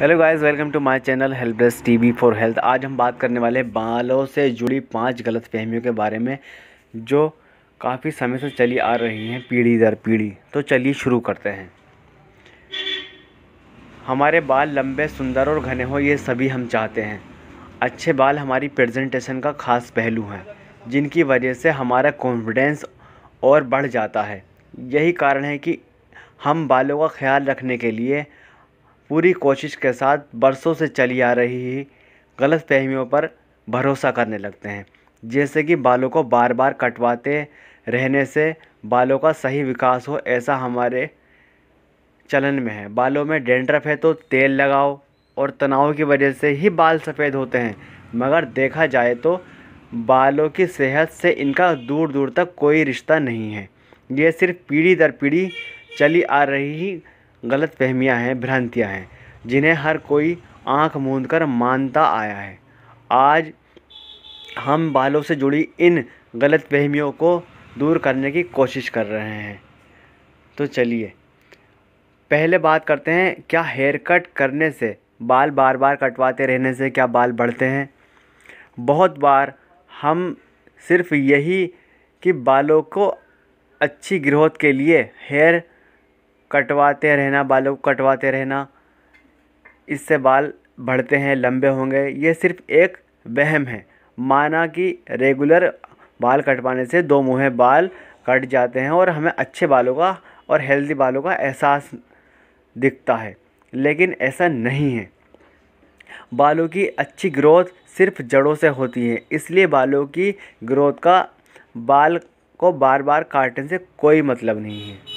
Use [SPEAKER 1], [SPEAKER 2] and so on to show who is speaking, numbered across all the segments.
[SPEAKER 1] hello guys welcome to my channel help desk T for health आज हम बात करने वाले हैं बालों से जुड़ी पांच फहमियों के बारे में जो काफ़ी समय से चली आ रही हैं पीढ़ी दर पीढ़ी तो चलिए शुरू करते हैं हमारे बाल लंबे सुंदर और घने हो ये सभी हम चाहते हैं अच्छे बाल हमारी प्रजेंटेशन का खास पहलू हैं जिनकी वजह से हमारा कॉन्फिडेंस और बढ़ जाता है यही कारण है कि हम बालों का ख्याल रखने के लिए पूरी कोशिश के साथ बरसों से चली आ रही गलत फहमियों पर भरोसा करने लगते हैं जैसे कि बालों को बार बार कटवाते रहने से बालों का सही विकास हो ऐसा हमारे चलन में है बालों में डेंड्रफ है तो तेल लगाओ और तनाव की वजह से ही बाल सफ़ेद होते हैं मगर देखा जाए तो बालों की सेहत से इनका दूर दूर तक कोई रिश्ता नहीं है ये सिर्फ पीढ़ी दर पीढ़ी चली आ रही गलत फहमियाँ हैं भ्रांतियाँ हैं जिन्हें हर कोई आँख मूंद कर मानता आया है आज हम बालों से जुड़ी इन गलत फहमियों को दूर करने की कोशिश कर रहे हैं तो चलिए पहले बात करते हैं क्या हेयर कट करने से बाल बार बार कटवाते रहने से क्या बाल बढ़ते हैं बहुत बार हम सिर्फ यही कि बालों को अच्छी ग्रोथ के लिए हेयर कटवाते रहना बालों को कटवाते रहना इससे बाल बढ़ते हैं लंबे होंगे ये सिर्फ एक वहम है माना कि रेगुलर बाल कटवाने से दो मुँह बाल कट जाते हैं और हमें अच्छे बालों का और हेल्दी बालों का एहसास दिखता है लेकिन ऐसा नहीं है बालों की अच्छी ग्रोथ सिर्फ जड़ों से होती है इसलिए बालों की ग्रोथ का बाल को बार बार काटने से कोई मतलब नहीं है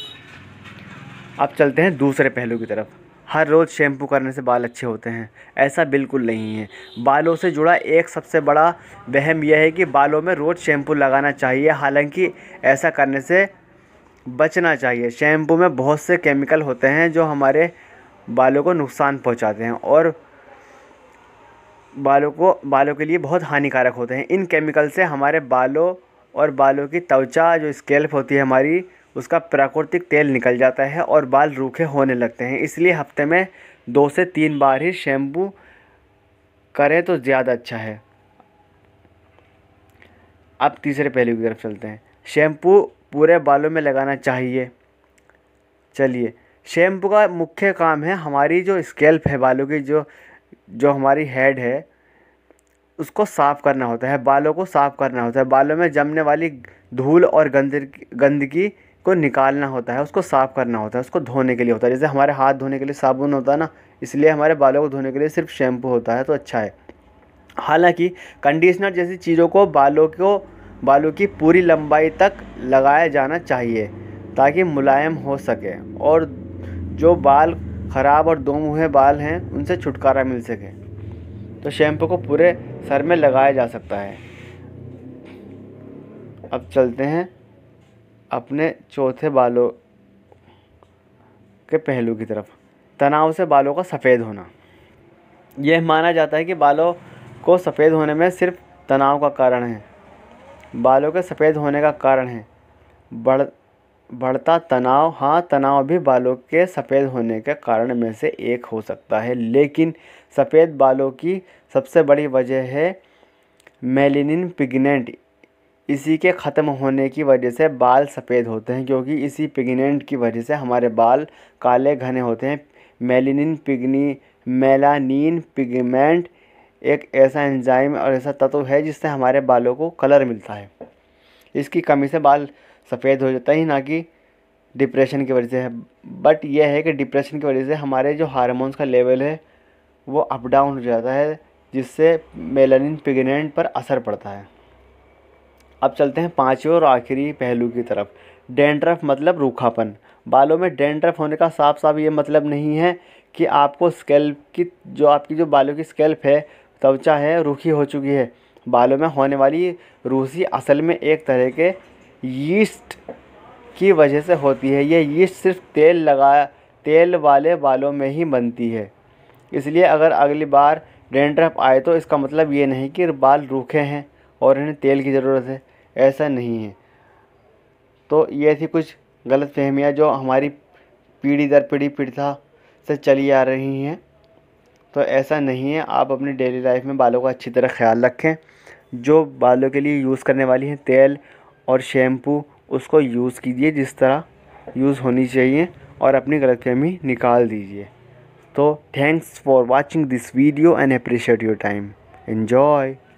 [SPEAKER 1] अब चलते हैं दूसरे पहलू की तरफ हर रोज़ शैम्पू करने से बाल अच्छे होते हैं ऐसा बिल्कुल नहीं है बालों से जुड़ा एक सबसे बड़ा वहम यह है कि बालों में रोज़ शैम्पू लगाना चाहिए हालांकि ऐसा करने से बचना चाहिए शैम्पू में बहुत से केमिकल होते हैं जो हमारे बालों को नुकसान पहुंचाते हैं और बालों को बालों के लिए बहुत हानिकारक होते हैं इन केमिकल से हमारे बालों और बालों की त्वचा जो स्केल्प होती है हमारी उसका प्राकृतिक तेल निकल जाता है और बाल रूखे होने लगते हैं इसलिए हफ्ते में दो से तीन बार ही शैम्पू करें तो ज़्यादा अच्छा है अब तीसरे पहलू की तरफ चलते हैं शैम्पू पूरे बालों में लगाना चाहिए चलिए शैम्पू का मुख्य काम है हमारी जो स्केल्प है बालों की जो जो हमारी हेड है उसको साफ़ करना होता है बालों को साफ़ करना होता है बालों में जमने वाली धूल और गंदगी गंदगी को निकालना होता है उसको साफ़ करना होता है उसको धोने के लिए होता है जैसे हमारे हाथ धोने के लिए साबुन होता है ना इसलिए हमारे बालों को धोने के लिए सिर्फ शैम्पू होता है तो अच्छा है हालांकि कंडीशनर जैसी चीज़ों को बालों को बालों की पूरी लंबाई तक लगाया जाना चाहिए ताकि मुलायम हो सके और जो बाल ख़राब और दो हुए बाल हैं उनसे छुटकारा मिल सके तो शैम्पू को पूरे सर में लगाया जा सकता है अब चलते हैं अपने चौथे बालों के पहलू की तरफ तनाव से बालों का सफ़ेद होना यह माना जाता है कि बालों को सफ़ेद होने में सिर्फ तनाव का कारण है बालों के सफ़ेद होने का कारण है बढ़ बढ़ता तनाव हाँ तनाव भी बालों के सफ़ेद होने के कारण में से एक हो सकता है लेकिन सफ़ेद बालों की सबसे बड़ी वजह है मेलिनिन पिगमेंट इसी के ख़त्म होने की वजह से बाल सफ़ेद होते हैं क्योंकि इसी पिगनेंट की वजह से हमारे बाल काले घने होते हैं मेलिनिन पिगनी मेलानिन पिगमेंट एक ऐसा एंजाइम और ऐसा तत्व है जिससे हमारे बालों को कलर मिलता है इसकी कमी से बाल सफ़ेद हो जाता है ना कि डिप्रेशन की वजह से है बट यह है कि डिप्रेशन की वजह से हमारे जो हारमोन्स का लेवल है वो अप डाउन हो जाता है जिससे मेलानिन पिगनेंट पर असर पड़ता है अब चलते हैं पाँचवें और आखिरी पहलू की तरफ डेंड्रफ मतलब रूखापन बालों में डेंड्रफ होने का साफ साफ ये मतलब नहीं है कि आपको स्केल्प की जो आपकी जो बालों की स्केल्प है त्वचा है रूखी हो चुकी है बालों में होने वाली रूसी असल में एक तरह के यीस्ट की वजह से होती है यह यीस्ट सिर्फ तेल लगा तेल वाले बालों में ही बनती है इसलिए अगर अगली बार डेंड्रफ आए तो इसका मतलब ये नहीं कि बाल रूखे हैं और इन्हें तेल की ज़रूरत है ऐसा नहीं है तो ये ऐसी कुछ गलत फहमियाँ जो हमारी पीढ़ी दर पीढ़ी पीढ़ा से चली आ रही हैं तो ऐसा नहीं है आप अपनी डेली लाइफ में बालों का अच्छी तरह ख्याल रखें जो बालों के लिए यूज़ करने वाली हैं तेल और शैम्पू उसको यूज़ कीजिए जिस तरह यूज़ होनी चाहिए और अपनी गलतफहमी निकाल दीजिए तो thanks for watching this video and appreciate your time enjoy